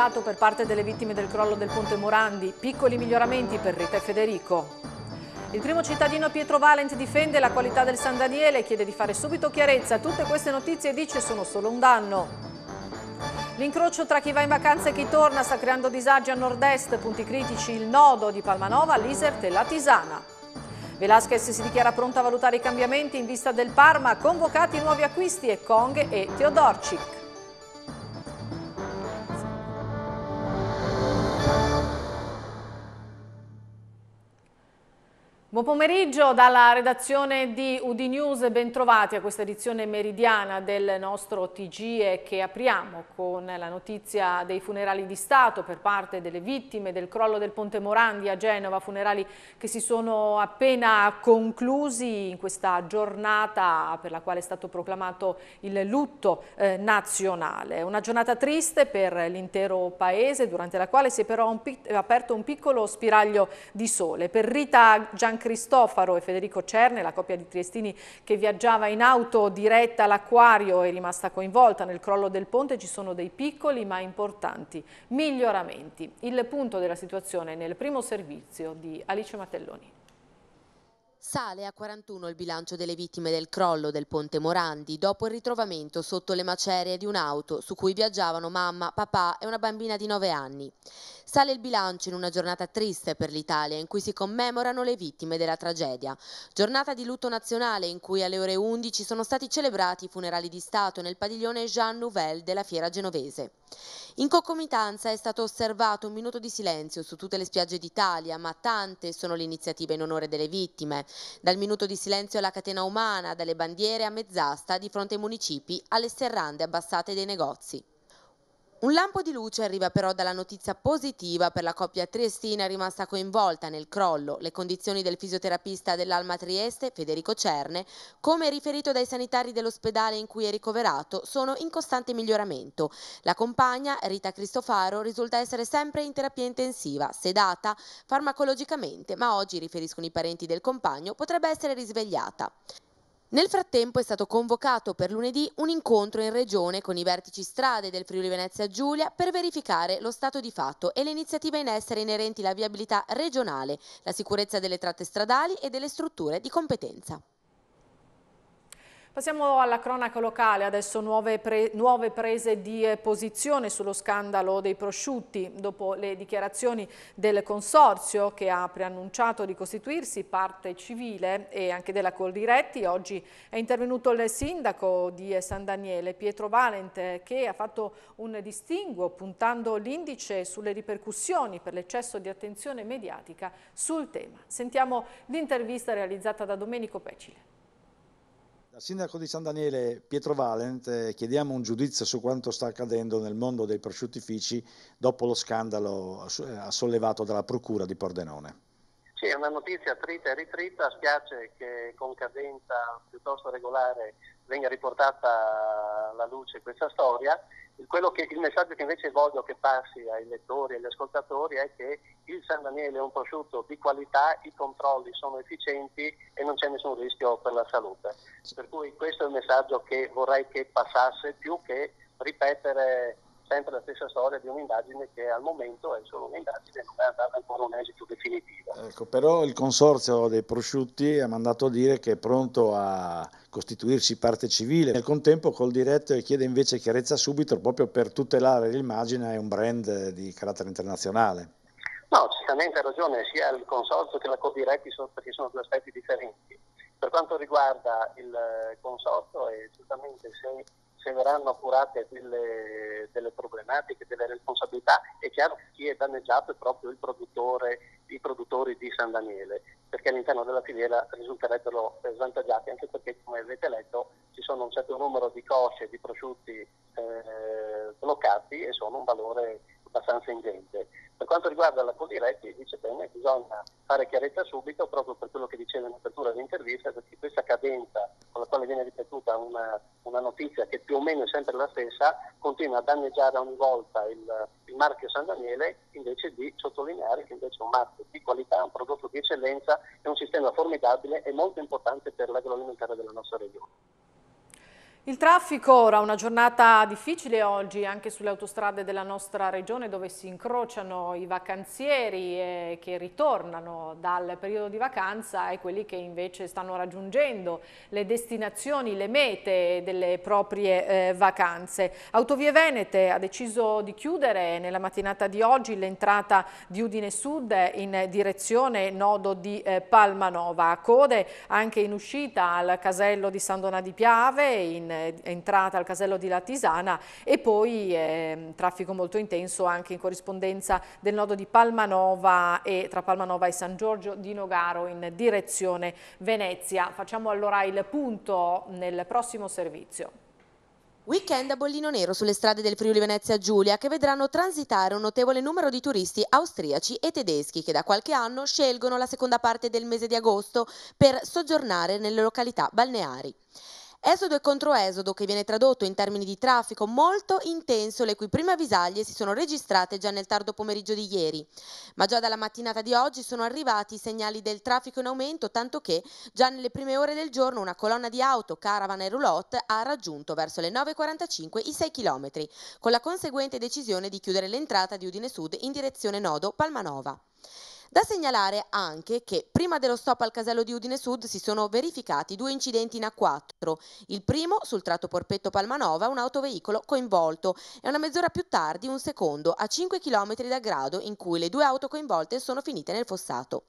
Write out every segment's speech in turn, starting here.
Stato per parte delle vittime del crollo del ponte Morandi, piccoli miglioramenti per Rita e Federico. Il primo cittadino Pietro Valent difende la qualità del San Daniele e chiede di fare subito chiarezza. Tutte queste notizie dice sono solo un danno. L'incrocio tra chi va in vacanza e chi torna sta creando disagi a nord-est, punti critici il nodo di Palmanova, l'Isert e la Tisana. Velasquez si dichiara pronta a valutare i cambiamenti in vista del Parma, convocati nuovi acquisti e Kong e Teodorcic. Buon pomeriggio dalla redazione di Udinews, bentrovati a questa edizione meridiana del nostro TG che apriamo con la notizia dei funerali di Stato per parte delle vittime del crollo del Ponte Morandi a Genova, funerali che si sono appena conclusi in questa giornata per la quale è stato proclamato il lutto eh, nazionale. Una giornata triste per l'intero paese durante la quale si è però un aperto un piccolo spiraglio di sole. Per Rita Giancarlo Cristofaro e Federico Cerne, la coppia di triestini che viaggiava in auto diretta all'acquario è rimasta coinvolta nel crollo del ponte, ci sono dei piccoli ma importanti miglioramenti. Il punto della situazione nel primo servizio di Alice Mattelloni. Sale a 41 il bilancio delle vittime del crollo del ponte Morandi dopo il ritrovamento sotto le macerie di un'auto su cui viaggiavano mamma, papà e una bambina di 9 anni. Sale il bilancio in una giornata triste per l'Italia in cui si commemorano le vittime della tragedia. Giornata di lutto nazionale in cui alle ore 11 sono stati celebrati i funerali di Stato nel padiglione Jean Nouvel della Fiera Genovese. In concomitanza è stato osservato un minuto di silenzio su tutte le spiagge d'Italia, ma tante sono le iniziative in onore delle vittime. Dal minuto di silenzio alla catena umana, dalle bandiere a mezz'asta di fronte ai municipi alle serrande abbassate dei negozi. Un lampo di luce arriva però dalla notizia positiva per la coppia triestina rimasta coinvolta nel crollo. Le condizioni del fisioterapista dell'Alma Trieste, Federico Cerne, come riferito dai sanitari dell'ospedale in cui è ricoverato, sono in costante miglioramento. La compagna, Rita Cristofaro, risulta essere sempre in terapia intensiva, sedata farmacologicamente, ma oggi, riferiscono i parenti del compagno, potrebbe essere risvegliata. Nel frattempo è stato convocato per lunedì un incontro in regione con i vertici strade del Friuli Venezia Giulia per verificare lo stato di fatto e le iniziative in essere inerenti alla viabilità regionale, la sicurezza delle tratte stradali e delle strutture di competenza. Passiamo alla cronaca locale, adesso nuove, pre nuove, prese di eh, posizione sullo scandalo dei prosciutti. Dopo le dichiarazioni del consorzio che ha preannunciato di costituirsi parte civile e anche della Coldiretti, oggi è intervenuto il sindaco di eh, San Daniele, Pietro Valente, che ha fatto un distinguo puntando l'indice sulle ripercussioni per l'eccesso di attenzione mediatica sul tema. Sentiamo l'intervista realizzata da Domenico Pecile sindaco di San Daniele Pietro Valent eh, chiediamo un giudizio su quanto sta accadendo nel mondo dei prosciuttifici dopo lo scandalo eh, sollevato dalla Procura di Pordenone. Sì, è una notizia trita e ritrita, spiace che con cadenza piuttosto regolare venga riportata alla luce questa storia. Che, il messaggio che invece voglio che passi ai lettori e agli ascoltatori è che il San Daniele è un prosciutto di qualità, i controlli sono efficienti e non c'è nessun rischio per la salute. Per cui questo è il messaggio che vorrei che passasse più che ripetere sempre la stessa storia di un'indagine che al momento è solo un'indagine, non è andata ancora un esito definitivo. Ecco, però il consorzio dei prosciutti ha mandato a dire che è pronto a costituirsi parte civile. Nel contempo col diretto chiede invece chiarezza subito proprio per tutelare l'immagine e un brand di carattere internazionale. No, certamente ha ragione sia il consorzio che la Codiretti perché sono due aspetti differenti. Per quanto riguarda il consorzio, è certamente se se verranno appurate delle, delle problematiche, delle responsabilità, è chiaro che chi è danneggiato è proprio il produttore, i produttori di San Daniele, perché all'interno della filiera risulterebbero svantaggiati, anche perché come avete letto ci sono un certo numero di cosce, di prosciutti eh, bloccati e sono un valore abbastanza ingente. Per quanto riguarda la Coldiretti, dice bene, bisogna fare chiarezza subito, proprio per quello che diceva in apertura dell'intervista, perché questa cadenza con la quale viene ripetuta una, una, notizia che più o meno è sempre la stessa, continua a danneggiare ogni volta il, il marchio San Daniele, invece di sottolineare che invece è un marchio di qualità, un prodotto di eccellenza, è un sistema formidabile e molto importante per l'agroalimentare della nostra regione. Il traffico ora, una giornata difficile oggi anche sulle autostrade della nostra regione dove si incrociano i vacanzieri che ritornano dal periodo di vacanza e quelli che invece stanno raggiungendo le destinazioni, le mete delle proprie eh, vacanze. Autovie Venete ha deciso di chiudere nella mattinata di oggi l'entrata di Udine Sud in direzione nodo di eh, Palmanova. Code anche in uscita al casello di San Donà di Piave in entrata al casello di Latisana e poi eh, traffico molto intenso anche in corrispondenza del nodo di Palmanova e tra Palmanova e San Giorgio di Nogaro in direzione Venezia. Facciamo allora il punto nel prossimo servizio. Weekend a bollino nero sulle strade del Friuli Venezia Giulia che vedranno transitare un notevole numero di turisti austriaci e tedeschi che da qualche anno scelgono la seconda parte del mese di agosto per soggiornare nelle località balneari. Esodo e controesodo che viene tradotto in termini di traffico molto intenso le cui prime avvisaglie si sono registrate già nel tardo pomeriggio di ieri. Ma già dalla mattinata di oggi sono arrivati i segnali del traffico in aumento tanto che già nelle prime ore del giorno una colonna di auto, caravan e roulotte ha raggiunto verso le 9.45 i 6 km con la conseguente decisione di chiudere l'entrata di Udine Sud in direzione Nodo Palmanova. Da segnalare anche che prima dello stop al casello di Udine Sud si sono verificati due incidenti in A4. Il primo sul tratto Porpetto Palmanova, un autoveicolo coinvolto e una mezz'ora più tardi un secondo a 5 km da Grado in cui le due auto coinvolte sono finite nel fossato.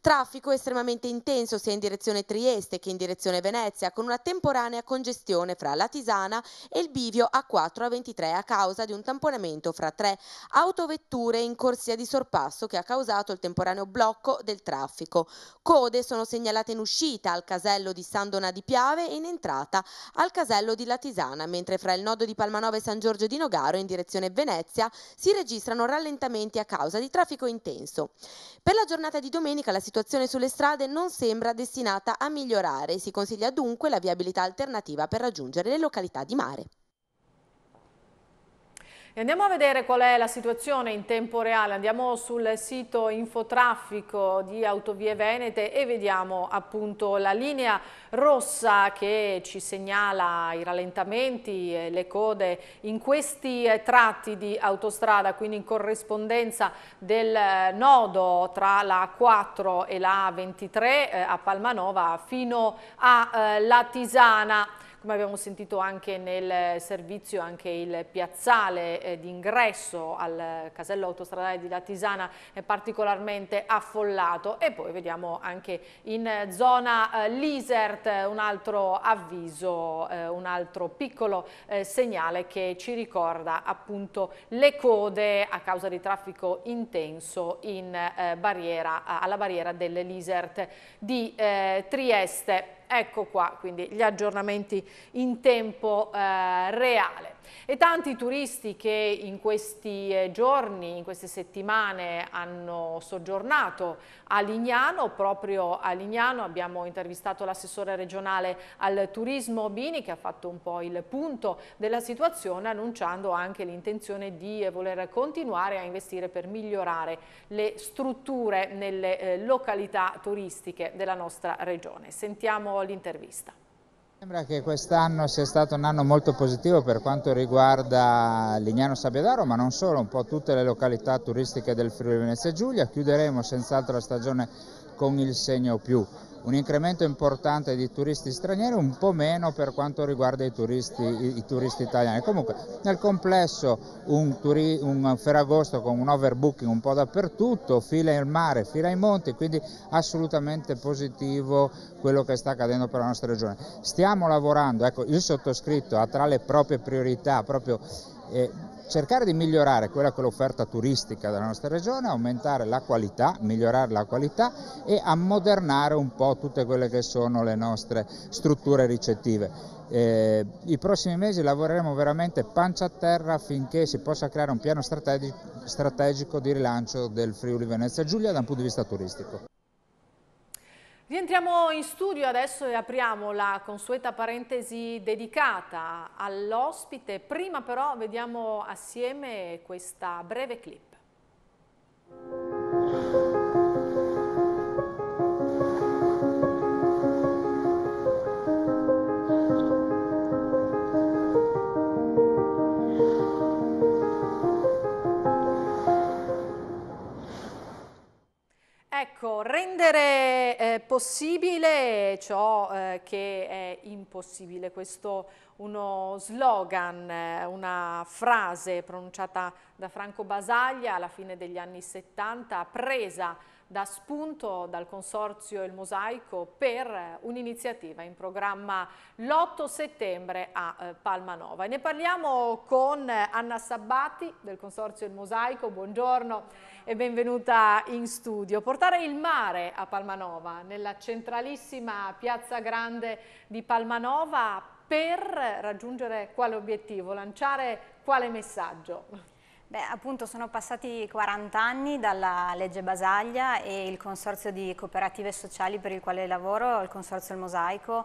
Traffico estremamente intenso sia in direzione Trieste che in direzione Venezia con una temporanea congestione fra la Tisana e il bivio A4 a 23 a causa di un tamponamento fra tre autovetture in corsia di sorpasso che ha causato il tempo temporaneo blocco del traffico. Code sono segnalate in uscita al casello di San Donà di Piave e in entrata al casello di Latisana, mentre fra il nodo di Palmanova e San Giorgio di Nogaro in direzione Venezia si registrano rallentamenti a causa di traffico intenso. Per la giornata di domenica la situazione sulle strade non sembra destinata a migliorare, si consiglia dunque la viabilità alternativa per raggiungere le località di mare. E andiamo a vedere qual è la situazione in tempo reale, andiamo sul sito infotraffico di Autovie Venete e vediamo appunto la linea rossa che ci segnala i rallentamenti, le code in questi eh, tratti di autostrada, quindi in corrispondenza del eh, nodo tra la 4 e la 23 eh, a Palmanova fino alla Tisana come abbiamo sentito anche nel servizio, anche il piazzale eh, d'ingresso al casello autostradale di Latisana è particolarmente affollato e poi vediamo anche in zona eh, Lisert eh, un altro avviso, eh, un altro piccolo eh, segnale che ci ricorda appunto le code a causa di traffico intenso in, eh, barriera, alla barriera del Lisert di Trieste. Ecco qua, quindi gli aggiornamenti in tempo eh, reale. E tanti turisti che in questi eh, giorni, in queste settimane hanno soggiornato a Lignano, proprio a Lignano abbiamo intervistato l'assessore regionale al turismo Bini che ha fatto un po' il punto della situazione annunciando anche l'intenzione di eh, voler continuare a investire per migliorare le strutture nelle eh, località turistiche della nostra regione. Sentiamo l'intervista. Sembra che quest'anno sia stato un anno molto positivo per quanto riguarda Lignano Sabbiadaro, ma non solo, un po' tutte le località turistiche del Friuli Venezia Giulia. Chiuderemo senz'altro la stagione con il segno più un incremento importante di turisti stranieri, un po' meno per quanto riguarda i turisti, i, i turisti italiani. Comunque nel complesso un, turi, un, Ferragosto con un overbooking un po' dappertutto, fila in mare, fila ai monti, quindi assolutamente positivo quello che sta accadendo per la nostra regione. Stiamo lavorando, ecco, il sottoscritto ha tra le proprie priorità proprio... Eh, cercare di migliorare quella che è l'offerta turistica della nostra regione, aumentare la qualità, migliorare la qualità e ammodernare un po' tutte quelle che sono le nostre strutture ricettive. Eh, I prossimi mesi lavoreremo veramente pancia a terra affinché si possa creare un piano strategico di rilancio del Friuli Venezia Giulia da un punto di vista turistico. Rientriamo in studio adesso e apriamo la consueta parentesi dedicata all'ospite. Prima però vediamo assieme questa breve clip. Ecco, rendere eh, possibile ciò eh, che è impossibile, questo uno slogan, eh, una frase pronunciata da Franco Basaglia alla fine degli anni 70, presa da spunto dal Consorzio Il Mosaico per un'iniziativa in programma l'8 settembre a eh, Palmanova. E ne parliamo con Anna Sabbati del Consorzio Il Mosaico, buongiorno e benvenuta in studio. Portare il mare a Palmanova, nella centralissima piazza grande di Palmanova, per raggiungere quale obiettivo, lanciare quale messaggio? Beh, appunto sono passati 40 anni dalla legge Basaglia e il consorzio di cooperative sociali per il quale lavoro, il consorzio Il Mosaico,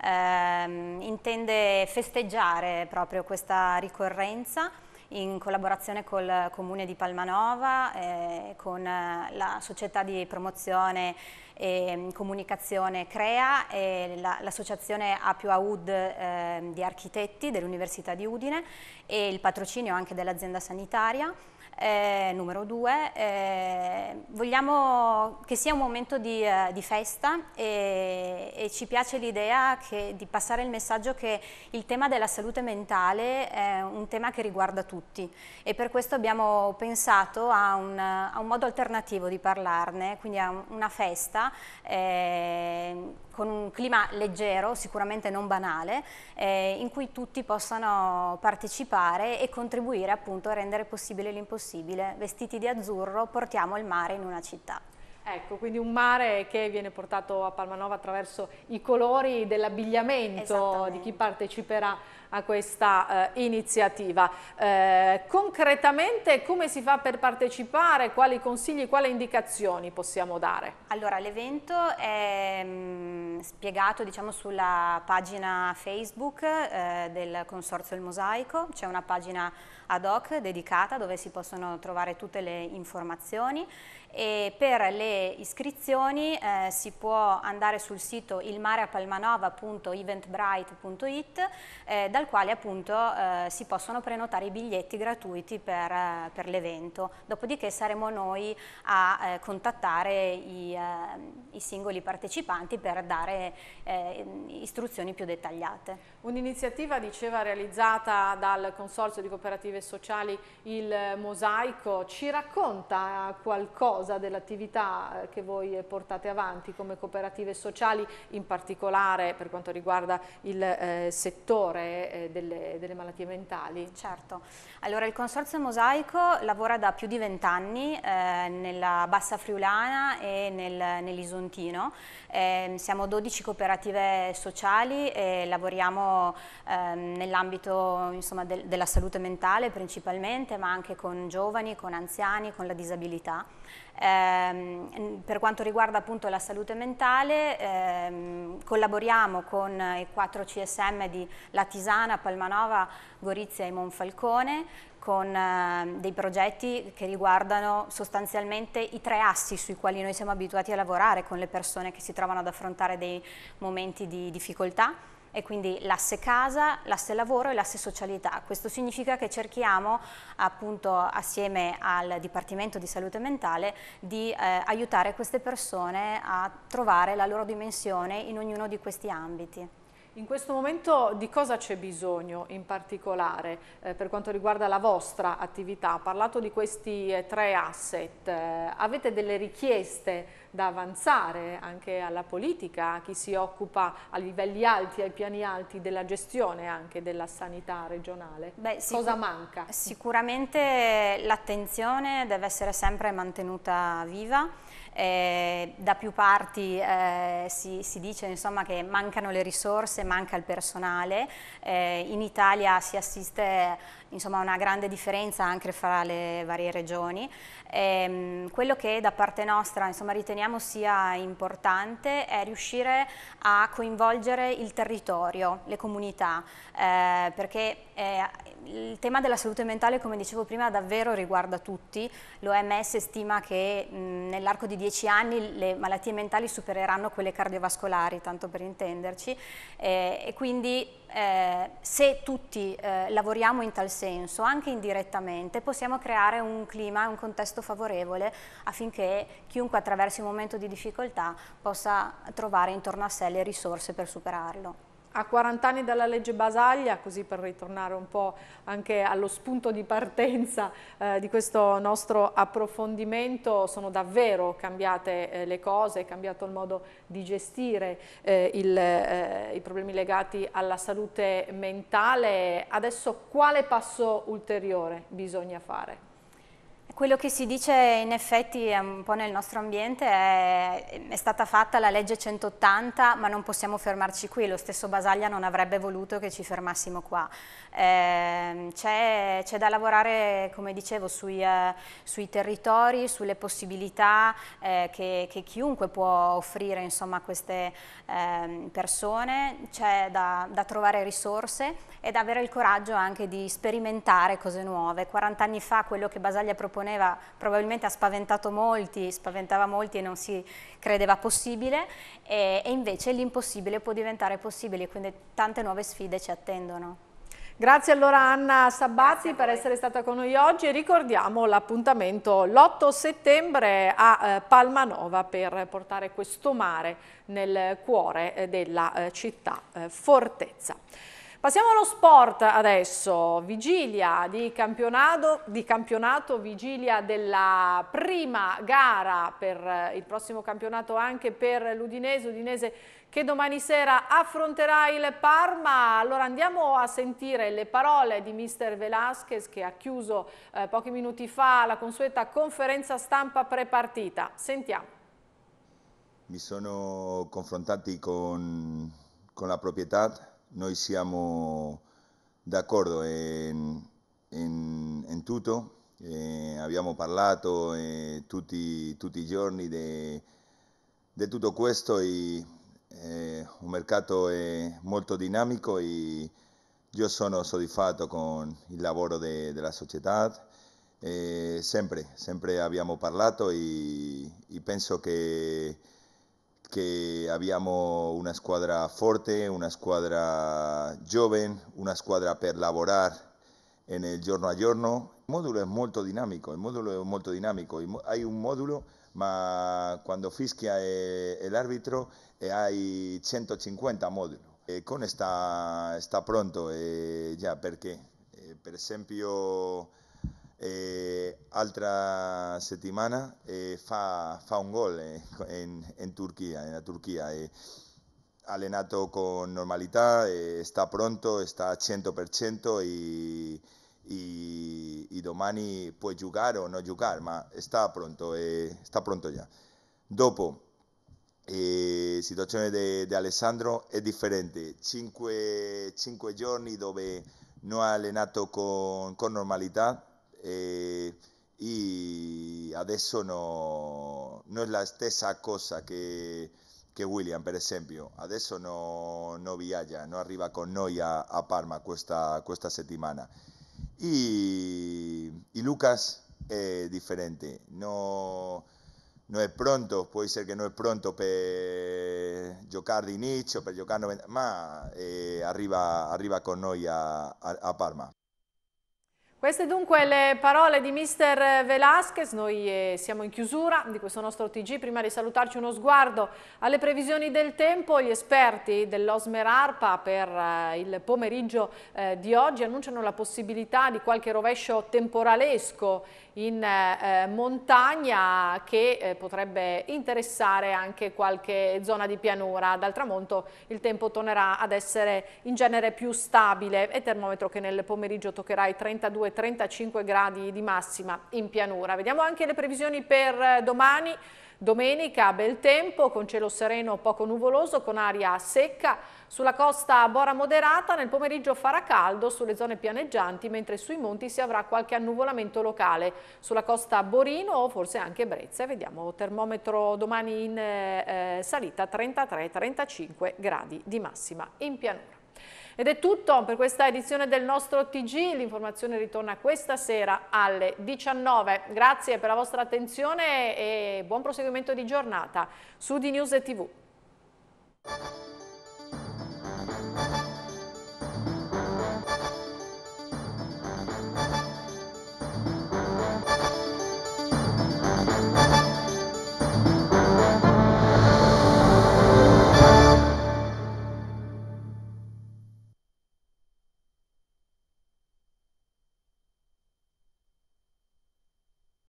ehm, intende festeggiare proprio questa ricorrenza in collaborazione col comune di Palmanova, eh, con eh, la società di promozione e comunicazione CREA e l'associazione la, A più AUD eh, di architetti dell'Università di Udine e il patrocinio anche dell'azienda sanitaria. Eh, numero due, eh, vogliamo che sia un momento di, eh, di festa e, e, ci piace l'idea di passare il messaggio che il tema della salute mentale è un tema che riguarda tutti e per questo abbiamo pensato a un, a un modo alternativo di parlarne, quindi a una festa eh, con un clima leggero, sicuramente non banale, eh, in cui tutti possano partecipare e contribuire appunto a rendere possibile l'impossibile. Vestiti di azzurro portiamo il mare in una città. Ecco, quindi un mare che viene portato a Palmanova attraverso i colori dell'abbigliamento di chi parteciperà a questa eh, iniziativa. Eh, concretamente come si fa per partecipare? Quali consigli, quali indicazioni possiamo dare? Allora l'evento è mh, mm, spiegato diciamo, sulla pagina Facebook eh, del Consorzio Il Mosaico, c'è una pagina ad hoc dedicata dove si possono trovare tutte le informazioni e per le iscrizioni eh, si può andare sul sito ilmareapalmanova.eventbrite.it eh, dal quale appunto eh, si possono prenotare i biglietti gratuiti per, eh, per l'evento. Dopodiché saremo noi a eh, contattare i, eh, i, singoli partecipanti per dare istruzioni più dettagliate. Un'iniziativa diceva realizzata dal Consorzio di Cooperative e sociali Il Mosaico, ci racconta qualcosa dell'attività che voi portate avanti come cooperative sociali, in particolare per quanto riguarda il eh, settore eh, delle, delle, malattie mentali? Certo, allora il Consorzio Mosaico lavora da più di vent'anni eh, nella Bassa Friulana e nel, nell'Isontino, ehm, siamo 12 cooperative sociali e lavoriamo ehm, nell'ambito della salute mentale donne principalmente, ma anche con giovani, con anziani, con la disabilità. Eh, per quanto riguarda appunto la salute mentale, ehm, collaboriamo con i quattro CSM di Latisana, Palmanova, Gorizia e Monfalcone con ehm, dei progetti che riguardano sostanzialmente i tre assi sui quali noi siamo abituati a lavorare con le persone che si trovano ad affrontare dei momenti di difficoltà e quindi l'asse casa, l'asse lavoro e l'asse socialità. Questo significa che cerchiamo appunto assieme al Dipartimento di Salute Mentale di eh, aiutare queste persone a trovare la loro dimensione in ognuno di questi ambiti. In questo momento di cosa c'è bisogno in particolare eh, per quanto riguarda la vostra attività? Ha parlato di questi eh, tre asset, eh, avete delle richieste da avanzare anche alla politica, a chi si occupa a livelli alti, ai piani alti della gestione anche della sanità regionale? Beh, Cosa manca? Sicuramente l'attenzione deve essere sempre mantenuta viva. Eh, da più parti eh, si, si, dice insomma, che mancano le risorse, manca il personale. Eh, in Italia si assiste insomma una grande differenza anche fra le varie regioni. E, ehm, quello che da parte nostra insomma, riteniamo sia importante è riuscire a coinvolgere il territorio, le comunità, eh, perché eh, il tema della salute mentale, come dicevo prima, davvero riguarda tutti. L'OMS stima che nell'arco di dieci anni le malattie mentali supereranno quelle cardiovascolari, tanto per intenderci, eh, e quindi eh, se tutti eh, lavoriamo in tal senso, consenso, anche indirettamente, possiamo creare un clima, un contesto favorevole affinché chiunque attraversi un momento di difficoltà possa trovare intorno a sé le risorse per superarlo a 40 anni dalla legge Basaglia, così per ritornare un po' anche allo spunto di partenza eh, di questo nostro approfondimento, sono davvero cambiate eh, le cose, è cambiato il modo di gestire eh, il, eh, i problemi legati alla salute mentale. Adesso quale passo ulteriore bisogna fare? Quello che si dice in effetti un po' nel nostro ambiente è, è stata fatta la legge 180 ma non possiamo fermarci qui, lo stesso Basaglia non avrebbe voluto che ci fermassimo qua. Eh, c'è, da lavorare come dicevo sui, eh, sui territori, sulle possibilità eh, che, che, chiunque può offrire insomma, a queste ehm, persone, c'è da, da trovare risorse ed avere il coraggio anche di sperimentare cose nuove. 40 anni fa quello che Basaglia proponeva proponeva probabilmente ha spaventato molti, spaventava molti e non si credeva possibile e, e invece l'impossibile può diventare possibile, quindi tante nuove sfide ci attendono. Grazie allora Anna Sabazzi per essere stata con noi oggi e ricordiamo l'appuntamento l'8 settembre a eh, Palmanova per portare questo mare nel cuore eh, della eh, città Fortezza. Passiamo allo sport adesso, vigilia di campionato, di campionato, vigilia della prima gara per eh, il prossimo campionato anche per l'Udinese, Udinese che domani sera affronterà il Parma. Allora andiamo a sentire le parole di mister Velasquez che ha chiuso eh, pochi minuti fa la consueta conferenza stampa prepartita. Sentiamo. Mi sono confrontati con, con la proprietà noi siamo d'accordo in, in, in tutto, eh, abbiamo parlato eh, tutti, tutti, i giorni di tutto questo, e, eh, un mercato è molto dinamico e io sono soddisfatto con il lavoro de, della società. sempre, sempre abbiamo parlato e, e penso che que habíamos una escuadra fuerte, una escuadra joven, una escuadra para per en el giorno a giorno. El módulo es muy dinámico, el módulo es molto y hay un módulo, cuando fisquia eh, el árbitro eh, hay 150 módulos. Eh, con esta está pronto, ya? ¿Por qué? Por ejemplo eh, altra settimana eh, fa, fa, un gol eh, en Turquía, en Turquía Turquía ha eh. allenato con normalidad, está pronto, está 100% y y y domani puede jugar o no jugar, ma está pronto, está pronto ya. Dopo, situación de Alessandro es diferente. 5, 5 giorni dove no ha allenato con, con normalità, eh, y y adesso no, es la stessa cosa que William por ejemplo. adesso no, no viaja no arriba con noi a, Parma cuesta cuesta settimana. y Lucas es diferente. no, no es pronto, puede ser que no es pronto per jugar d'inizio, per pero 90, eh, con noi a Parma. Queste dunque le parole di mister Velasquez, noi eh, siamo in chiusura di questo nostro TG, prima di salutarci uno sguardo alle previsioni del tempo, gli esperti dell'Osmer Arpa per eh, il pomeriggio eh, di oggi annunciano la possibilità di qualche rovescio temporalesco in montagna che potrebbe interessare anche qualche zona di pianura, dal tramonto il tempo tornerà ad essere in genere più stabile e termometro che nel pomeriggio toccherà i 32 32-35 gradi di massima in pianura. Vediamo anche le previsioni per eh, domani. Domenica bel tempo con cielo sereno poco nuvoloso con aria secca, sulla costa bora moderata, nel pomeriggio farà caldo sulle zone pianeggianti mentre sui monti si avrà qualche annuvolamento locale, sulla costa Borino o forse anche Brezza. Vediamo termometro domani in eh, eh salita 33-35 gradi di massima in pianura. Ed è tutto per questa edizione del nostro TG, l'informazione ritorna questa sera alle 19. Grazie per la vostra attenzione e buon proseguimento di giornata su di News e TV.